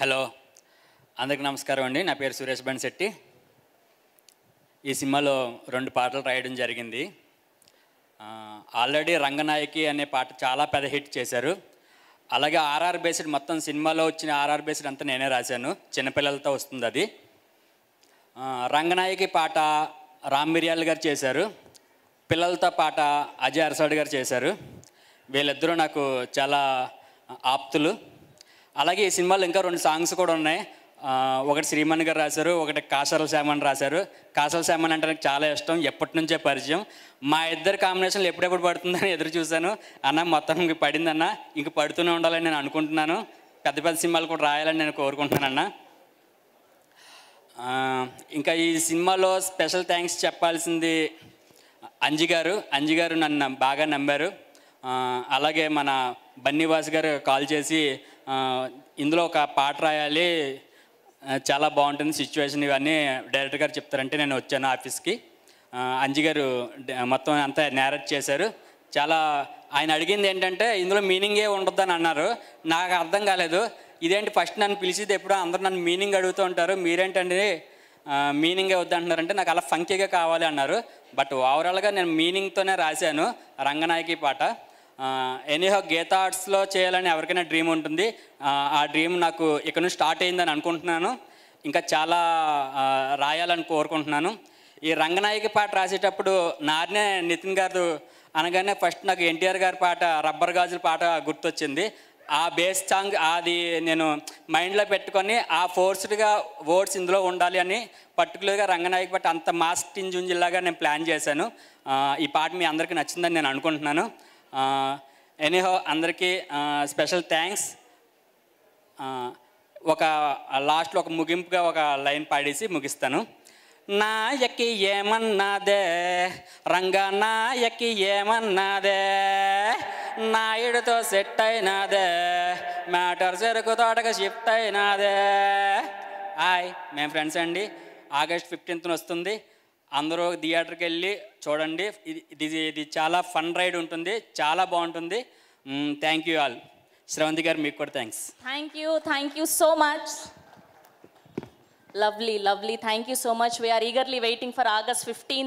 hello అందరికి నమస్కారం అండి నా పేరు సురేష్ బన్శెట్టి ఈ సినిమాలో రెండు పాటలు రాయడం జరిగింది ఆల్రెడీ రంగనాయకి అనే పాట చాలా పెద్ద హిట్ చేశారు అలాగే ఆర్ఆర్ బేస్డ్ మొత్తం సినిమాలో వచ్చిన ఆర్ఆర్ బేస్డ్ అంతా నేనే రాశాను చిన్నపిల్లలతో వస్తుంది అది రంగనాయకి పాట రామ్ మిరియాల్ గారు చేశారు పిల్లలతో పాట అజయ్ అరసాడు గారు చేశారు వీళ్ళిద్దరూ నాకు చాలా ఆప్తులు అలాగే ఈ సినిమాలో ఇంకా రెండు సాంగ్స్ కూడా ఉన్నాయి ఒకటి శ్రీమణి గారు రాశారు ఒకటి కాసల శామన్ రాశారు కాసల శామన్ అంటే నాకు చాలా ఇష్టం ఎప్పటి నుంచే పరిచయం మా ఇద్దరు కాంబినేషన్లు ఎప్పుడెప్పుడు పడుతుందని ఎదురు చూశాను అన్న మొత్తం ఇంక పడిందన్న ఇంక పడుతూనే ఉండాలని నేను అనుకుంటున్నాను పెద్ద పెద్ద సినిమాలు కూడా రాయాలని నేను కోరుకుంటున్నానన్న ఇంకా ఈ సినిమాలో స్పెషల్ థ్యాంక్స్ చెప్పాల్సింది అంజి గారు అంజి గారు నన్ను బాగా నమ్మారు అలాగే మన బన్నీవాస్ గారు కాల్ చేసి ఇందులో ఒక పాట రాయాలి చాలా బాగుంటుంది సిచ్యువేషన్ ఇవన్నీ డైరెక్టర్ గారు చెప్తారంటే నేను వచ్చాను ఆఫీస్కి అంజి గారు మొత్తం అంతా నేరట్ చేశారు చాలా ఆయన అడిగింది ఏంటంటే ఇందులో మీనింగే అని అన్నారు నాకు అర్థం కాలేదు ఇదేంటి ఫస్ట్ నన్ను పిలిచిది ఎప్పుడో అందరూ నన్ను మీనింగ్ అడుగుతూ ఉంటారు మీరేంటండి మీనింగే వద్దంటున్నారంటే నాకు అలా ఫంకీగా కావాలి అన్నారు బట్ ఓవరాల్గా నేను మీనింగ్తోనే రాశాను రంగనాయకి పాట ఎనీహో గీత ఆర్ట్స్లో చేయాలని ఎవరికైనా డ్రీమ్ ఉంటుంది ఆ డ్రీమ్ నాకు ఇక్కడ నుంచి స్టార్ట్ అయిందని అనుకుంటున్నాను ఇంకా చాలా రాయాలని కోరుకుంటున్నాను ఈ రంగనాయకి పాట రాసేటప్పుడు నారినే నితిన్ గారు అనగానే ఫస్ట్ నాకు ఎన్టీఆర్ గారి పాట రబ్బర్ గాజుల పాట గుర్తొచ్చింది ఆ బేస్ సాంగ్ అది నేను మైండ్లో పెట్టుకొని ఆ ఫోర్స్డ్గా వర్డ్స్ ఇందులో ఉండాలి అని పర్టికులర్గా రంగనాయక పాట అంత మాస్ టింజుంజిల్లాగా నేను ప్లాన్ చేశాను ఈ పాట మీ అందరికీ నచ్చిందని నేను అనుకుంటున్నాను ఎనీహో అందరికీ స్పెషల్ థ్యాంక్స్ ఒక లాస్ట్లో ఒక ముగింపుగా ఒక లైన్ పాడేసి ముగిస్తాను నాయకి ఏమన్నాదే రంగా నాయకి ఏమన్నాదే నాయుడితో సెట్ అయినాదే మ్యాటర్ చెరుకు తోటకు షిఫ్ట్ అయినాదే హాయ్ మేము ఫ్రెండ్స్ అండి ఆగస్ట్ ఫిఫ్టీన్త్న వస్తుంది అందరూ థియేటర్కి వెళ్ళి చూడండి ఇది ఇది ఇది చాలా ఫన్ రైడ్ ఉంటుంది చాలా బాగుంటుంది thank you all Sravanthi garu మీకు కూడా thanks thank you thank you so much lovely lovely thank you so much we're eagerly waiting for August fifteen